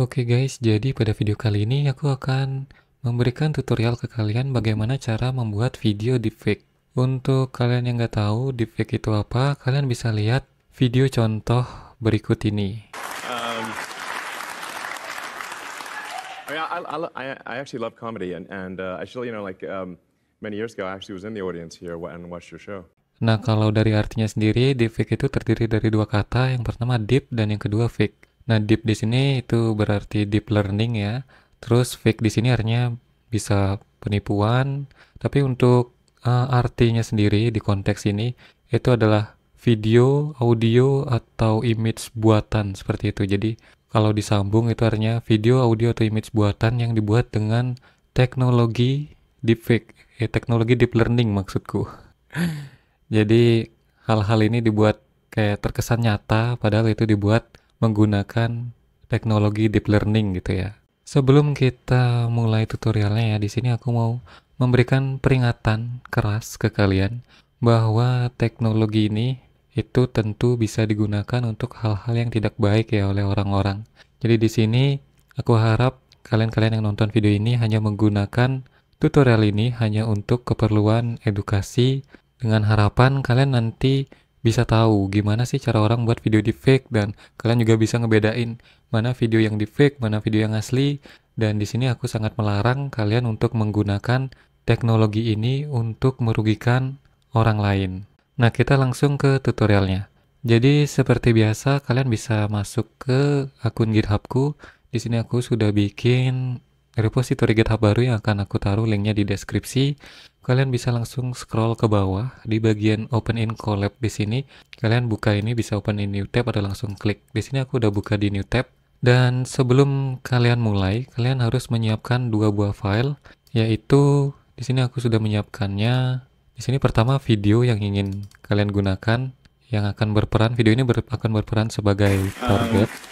Oke guys, jadi pada video kali ini aku akan memberikan tutorial ke kalian bagaimana cara membuat video deepfake. Untuk kalian yang nggak tahu deepfake itu apa, kalian bisa lihat video contoh berikut ini. Nah, kalau dari artinya sendiri, deepfake itu terdiri dari dua kata. Yang pertama deep dan yang kedua fake. Nah, deep di sini itu berarti deep learning ya. Terus fake di sini artinya bisa penipuan, tapi untuk uh, artinya sendiri di konteks ini itu adalah video, audio atau image buatan seperti itu. Jadi, kalau disambung itu artinya video, audio atau image buatan yang dibuat dengan teknologi deepfake, eh, teknologi deep learning maksudku. Jadi, hal-hal ini dibuat kayak terkesan nyata padahal itu dibuat menggunakan teknologi deep learning gitu ya. Sebelum kita mulai tutorialnya ya, di sini aku mau memberikan peringatan keras ke kalian bahwa teknologi ini itu tentu bisa digunakan untuk hal-hal yang tidak baik ya oleh orang-orang. Jadi di sini aku harap kalian-kalian yang nonton video ini hanya menggunakan tutorial ini hanya untuk keperluan edukasi dengan harapan kalian nanti bisa tahu gimana sih cara orang buat video di fake dan kalian juga bisa ngebedain mana video yang di fake, mana video yang asli. Dan di sini aku sangat melarang kalian untuk menggunakan teknologi ini untuk merugikan orang lain. Nah, kita langsung ke tutorialnya. Jadi seperti biasa kalian bisa masuk ke akun GitHubku. Di sini aku sudah bikin repository GitHub baru yang akan aku taruh linknya di deskripsi. Kalian bisa langsung scroll ke bawah di bagian Open in Collab di sini. Kalian buka ini bisa open in new tab atau langsung klik. Di sini aku udah buka di new tab. Dan sebelum kalian mulai, kalian harus menyiapkan dua buah file, yaitu di sini aku sudah menyiapkannya. Di sini pertama video yang ingin kalian gunakan, yang akan berperan, video ini ber akan berperan sebagai target. Um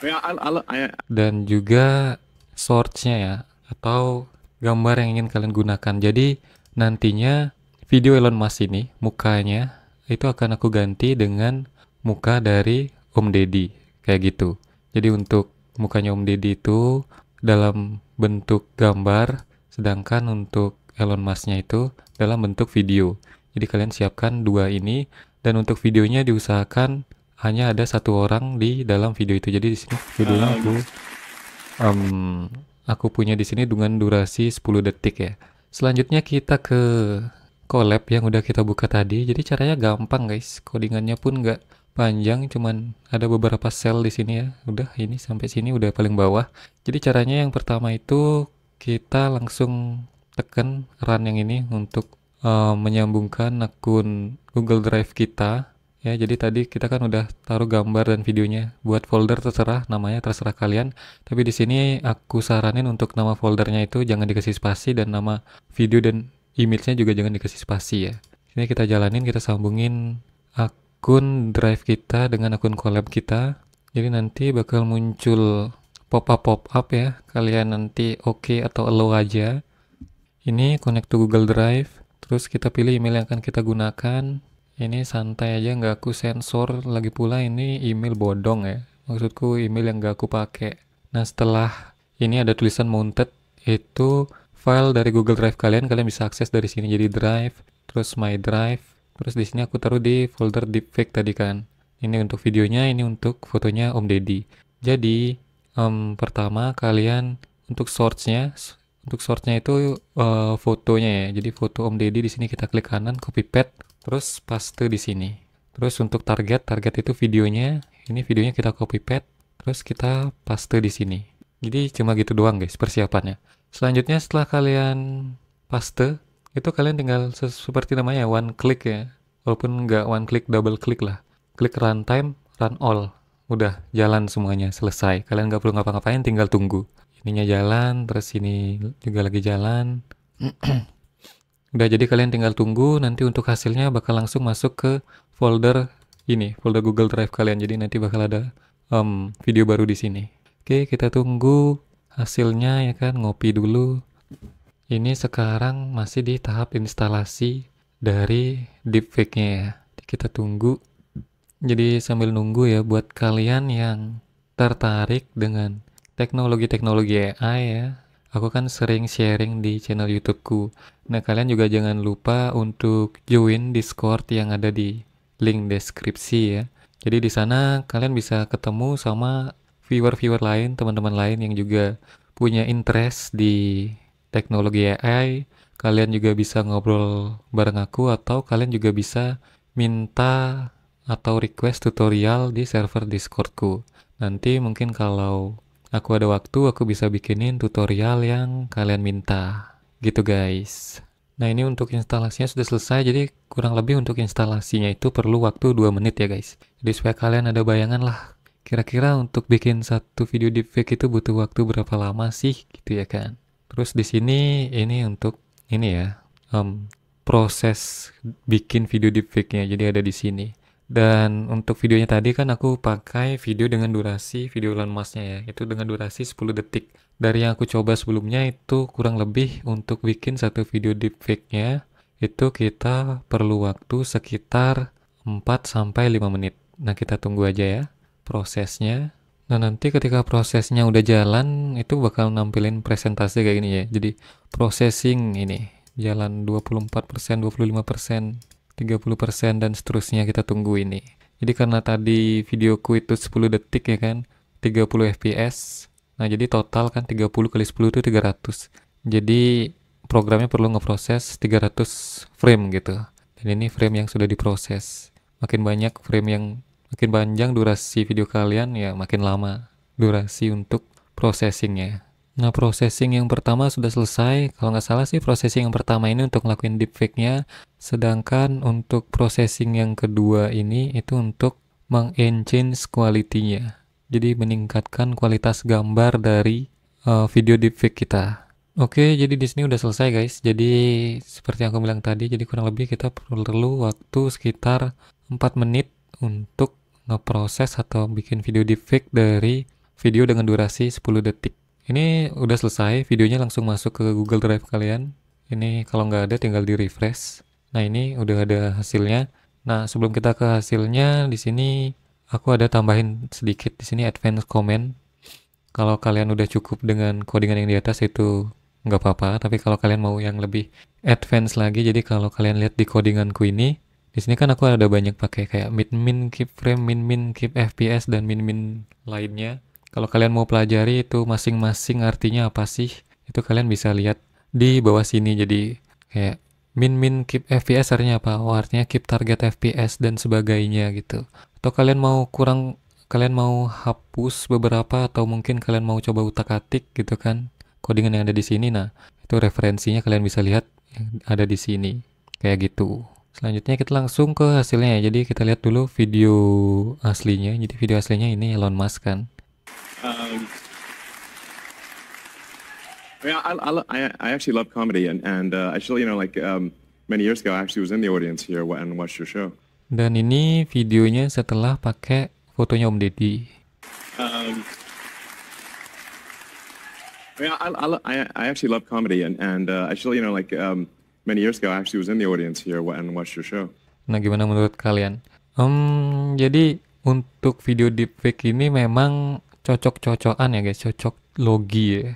Ya, ya. dan juga source-nya ya atau gambar yang ingin kalian gunakan jadi nantinya video Elon Musk ini mukanya itu akan aku ganti dengan muka dari Om Deddy kayak gitu jadi untuk mukanya Om Deddy itu dalam bentuk gambar sedangkan untuk Elon Musk-nya itu dalam bentuk video jadi kalian siapkan dua ini dan untuk videonya diusahakan hanya ada satu orang di dalam video itu. Jadi di sini judulnya ah, aku um, aku punya di sini dengan durasi 10 detik ya. Selanjutnya kita ke collab yang udah kita buka tadi. Jadi caranya gampang guys. Codingannya pun nggak panjang cuman ada beberapa sel di sini ya. Udah ini sampai sini udah paling bawah. Jadi caranya yang pertama itu kita langsung tekan run yang ini untuk uh, menyambungkan akun Google Drive kita Ya, jadi tadi kita kan udah taruh gambar dan videonya. Buat folder terserah namanya terserah kalian. Tapi di sini aku saranin untuk nama foldernya itu jangan dikasih spasi dan nama video dan image-nya juga jangan dikasih spasi ya. Ini kita jalanin, kita sambungin akun drive kita dengan akun collab kita. Jadi nanti bakal muncul pop-up pop-up ya. Kalian nanti oke okay atau allow aja. Ini connect to Google Drive. Terus kita pilih email yang akan kita gunakan ini santai aja nggak aku sensor, lagi pula ini email bodong ya. Maksudku email yang nggak aku pakai. Nah setelah ini ada tulisan mounted, itu file dari Google Drive kalian, kalian bisa akses dari sini jadi Drive, terus My Drive, terus di sini aku taruh di folder deepfake tadi kan. Ini untuk videonya, ini untuk fotonya Om Deddy. Jadi um, pertama kalian untuk source-nya, untuk source-nya itu uh, fotonya ya. Jadi foto Om Deddy di sini kita klik kanan, copy paste, terus paste di sini terus untuk target target itu videonya ini videonya kita copy paste terus kita paste di sini jadi cuma gitu doang guys persiapannya selanjutnya setelah kalian paste itu kalian tinggal seperti namanya one click ya walaupun nggak one click double click lah klik runtime run all udah jalan semuanya selesai kalian nggak perlu ngapa-ngapain tinggal tunggu ininya jalan terus ini juga lagi jalan Udah jadi kalian tinggal tunggu nanti untuk hasilnya bakal langsung masuk ke folder ini, folder Google Drive kalian. Jadi nanti bakal ada um, video baru di sini. Oke, kita tunggu hasilnya ya kan, ngopi dulu. Ini sekarang masih di tahap instalasi dari deepfake-nya ya. Kita tunggu. Jadi sambil nunggu ya buat kalian yang tertarik dengan teknologi-teknologi AI ya, aku kan sering sharing di channel YouTubeku. Nah, kalian juga jangan lupa untuk join Discord yang ada di link deskripsi ya. Jadi di sana kalian bisa ketemu sama viewer-viewer lain, teman-teman lain yang juga punya interest di teknologi AI. Kalian juga bisa ngobrol bareng aku atau kalian juga bisa minta atau request tutorial di server Discordku. Nanti mungkin kalau aku ada waktu aku bisa bikinin tutorial yang kalian minta gitu guys nah ini untuk instalasinya sudah selesai jadi kurang lebih untuk instalasinya itu perlu waktu 2 menit ya guys jadi supaya kalian ada bayangan lah kira-kira untuk bikin satu video deepfake itu butuh waktu berapa lama sih gitu ya kan terus di sini ini untuk ini ya um, proses bikin video deepfake-nya jadi ada di sini dan untuk videonya tadi kan aku pakai video dengan durasi video Elon Musk-nya ya, itu dengan durasi 10 detik. Dari yang aku coba sebelumnya itu kurang lebih untuk bikin satu video deepfake-nya, itu kita perlu waktu sekitar 4 sampai 5 menit. Nah, kita tunggu aja ya prosesnya. Nah, nanti ketika prosesnya udah jalan, itu bakal nampilin presentasi kayak gini ya. Jadi, processing ini jalan 24%, 25%. 30% dan seterusnya kita tunggu ini. Jadi karena tadi videoku itu 10 detik ya kan, 30 fps. Nah, jadi total kan 30 kali 10 itu 300. Jadi programnya perlu ngeproses 300 frame gitu. Dan ini frame yang sudah diproses. Makin banyak frame yang makin panjang durasi video kalian ya makin lama durasi untuk processingnya. Nah, processing yang pertama sudah selesai. Kalau nggak salah sih processing yang pertama ini untuk ngelakuin deepfake-nya. Sedangkan untuk processing yang kedua ini itu untuk meng-enhance quality-nya. Jadi meningkatkan kualitas gambar dari uh, video deepfake kita. Oke, jadi di sini udah selesai guys. Jadi seperti yang aku bilang tadi, jadi kurang lebih kita perlu waktu sekitar 4 menit untuk ngeproses atau bikin video deepfake dari video dengan durasi 10 detik. Ini udah selesai, videonya langsung masuk ke Google Drive kalian. Ini kalau nggak ada tinggal di refresh. Nah ini udah ada hasilnya. Nah sebelum kita ke hasilnya, di sini aku ada tambahin sedikit di sini advance comment. Kalau kalian udah cukup dengan codingan yang di atas itu nggak apa-apa. Tapi kalau kalian mau yang lebih advance lagi, jadi kalau kalian lihat di codinganku ini, di sini kan aku ada banyak pakai kayak min min keep frame, min min keep fps dan min min lainnya. Kalau kalian mau pelajari itu masing-masing artinya apa sih, itu kalian bisa lihat di bawah sini. Jadi kayak min min keep FPS artinya apa? Oh, artinya keep target FPS dan sebagainya gitu. Atau kalian mau kurang kalian mau hapus beberapa atau mungkin kalian mau coba utak-atik gitu kan codingan yang ada di sini nah itu referensinya kalian bisa lihat yang ada di sini kayak gitu selanjutnya kita langsung ke hasilnya ya. jadi kita lihat dulu video aslinya jadi video aslinya ini Elon Musk kan Um, I, mean, I, I, I, actually love comedy, and, and uh, actually, you know, like um, many years ago, I actually was in the audience here and watched your show. Dan ini videonya setelah pakai fotonya Om Deddy. Um, I, mean, I, I, I actually love comedy, and, and uh, actually, you know, like um, many years ago, I actually was in the audience here and watched your show. Nah, gimana menurut kalian? Um, jadi untuk video deepfake ini memang cocok-cocokan ya guys, cocok logi ya.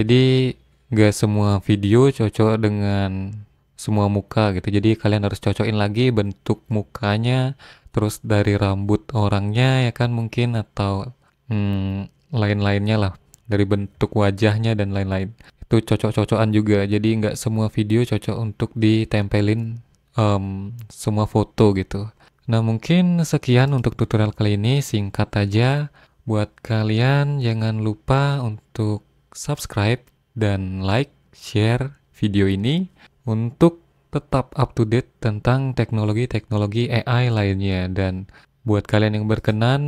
Jadi gak semua video cocok dengan semua muka gitu. Jadi kalian harus cocokin lagi bentuk mukanya, terus dari rambut orangnya ya kan mungkin atau hmm, lain-lainnya lah dari bentuk wajahnya dan lain-lain. Itu cocok-cocokan juga. Jadi nggak semua video cocok untuk ditempelin um, semua foto gitu. Nah mungkin sekian untuk tutorial kali ini singkat aja. Buat kalian jangan lupa untuk subscribe dan like, share video ini untuk tetap up to date tentang teknologi-teknologi AI lainnya dan buat kalian yang berkenan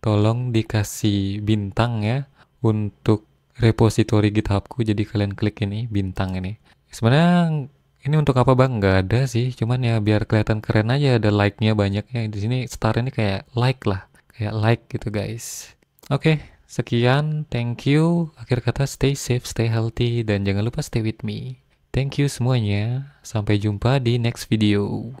tolong dikasih bintang ya untuk repository GitHubku jadi kalian klik ini bintang ini sebenarnya ini untuk apa bang nggak ada sih cuman ya biar kelihatan keren aja ada like nya banyaknya di sini star ini kayak like lah kayak like gitu guys oke okay, sekian thank you akhir kata stay safe stay healthy dan jangan lupa stay with me thank you semuanya sampai jumpa di next video